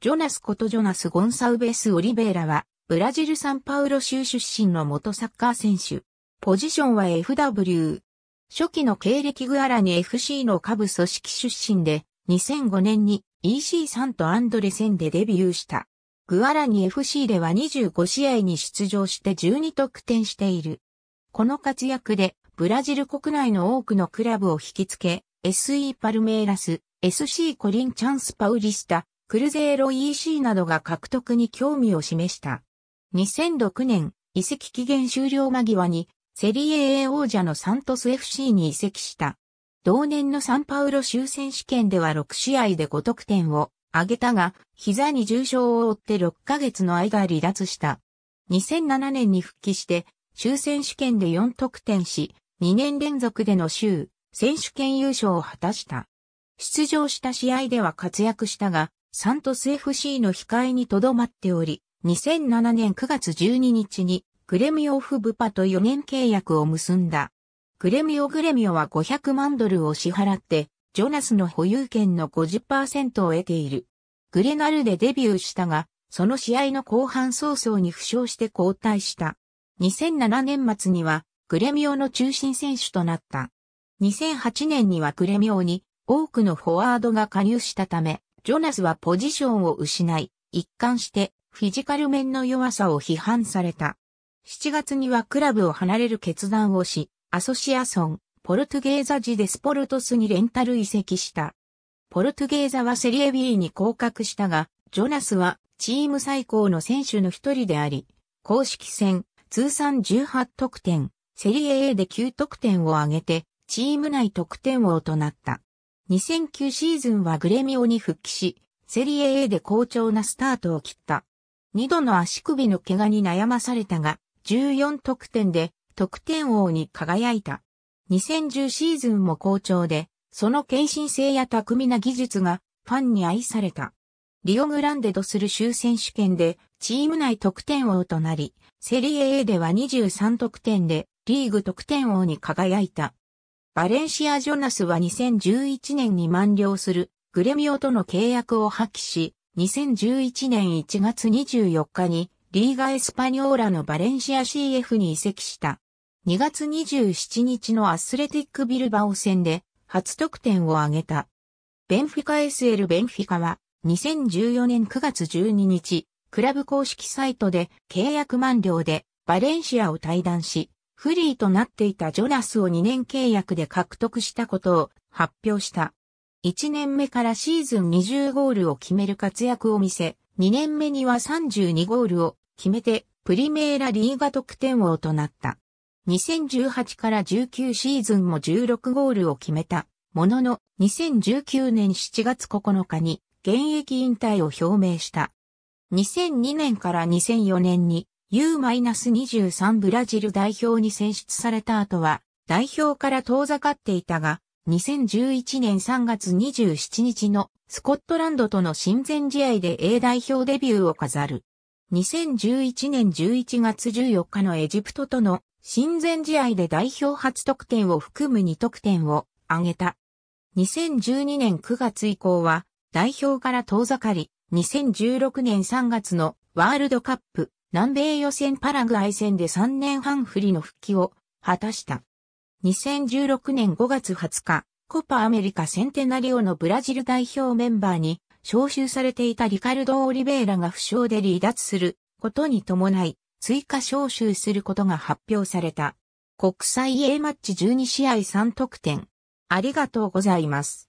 ジョナスことジョナス・ゴンサウベス・オリベイラは、ブラジル・サンパウロ州出身の元サッカー選手。ポジションは FW。初期の経歴グアラに FC の下部組織出身で、2005年に EC サンアンドレセンでデビューした。グアラに FC では25試合に出場して12得点している。この活躍で、ブラジル国内の多くのクラブを引きつけ、SE パルメイラス、SC コリンチャンスパウリスタ、クルゼーロ EC などが獲得に興味を示した。2006年、移籍期限終了間際に、セリエ A 王者のサントス FC に移籍した。同年のサンパウロ州選手権では6試合で5得点を挙げたが、膝に重傷を負って6ヶ月の間離脱した。2007年に復帰して、州選手権で4得点し、2年連続での州、選手権優勝を果たした。出場した試合では活躍したが、サントス FC の控えにとどまっており、2007年9月12日にグレミオフブパと4年契約を結んだ。グレミオグレミオは500万ドルを支払って、ジョナスの保有権の50%を得ている。グレナルでデビューしたが、その試合の後半早々に負傷して交代した。2007年末にはグレミオの中心選手となった。2008年にはグレミオに多くのフォワードが加入したため、ジョナスはポジションを失い、一貫してフィジカル面の弱さを批判された。7月にはクラブを離れる決断をし、アソシアソン、ポルトゲーザジデスポルトスにレンタル移籍した。ポルトゲーザはセリエ B に降格したが、ジョナスはチーム最高の選手の一人であり、公式戦、通算18得点、セリエ A で9得点を挙げて、チーム内得点王となった。2009シーズンはグレミオに復帰し、セリエ A で好調なスタートを切った。二度の足首の怪我に悩まされたが、14得点で得点王に輝いた。2010シーズンも好調で、その献身性や巧みな技術がファンに愛された。リオグランデドする州選手権でチーム内得点王となり、セリエ A では23得点でリーグ得点王に輝いた。バレンシア・ジョナスは2011年に満了するグレミオとの契約を破棄し、2011年1月24日にリーガ・エスパニョーラのバレンシア CF に移籍した。2月27日のアスレティック・ビルバオ戦で初得点を挙げた。ベンフィカ SL ベンフィカは2014年9月12日、クラブ公式サイトで契約満了でバレンシアを退団し、フリーとなっていたジョナスを2年契約で獲得したことを発表した。1年目からシーズン20ゴールを決める活躍を見せ、2年目には32ゴールを決めてプリメーラリーガ得点王となった。2018から19シーズンも16ゴールを決めた。ものの、2019年7月9日に現役引退を表明した。2002年から2004年に U-23 ブラジル代表に選出された後は、代表から遠ざかっていたが、2011年3月27日のスコットランドとの親善試合で A 代表デビューを飾る。2011年11月14日のエジプトとの親善試合で代表初得点を含む2得点を挙げた。2012年9月以降は代表から遠ざかり、2016年3月のワールドカップ南米予選パラグアイ戦で3年半振りの復帰を果たした。2016年5月20日、コパアメリカセンテナリオのブラジル代表メンバーに招集されていたリカルド・オリベイラが負傷で離脱することに伴い追加招集することが発表された。国際 A マッチ12試合3得点。ありがとうございます。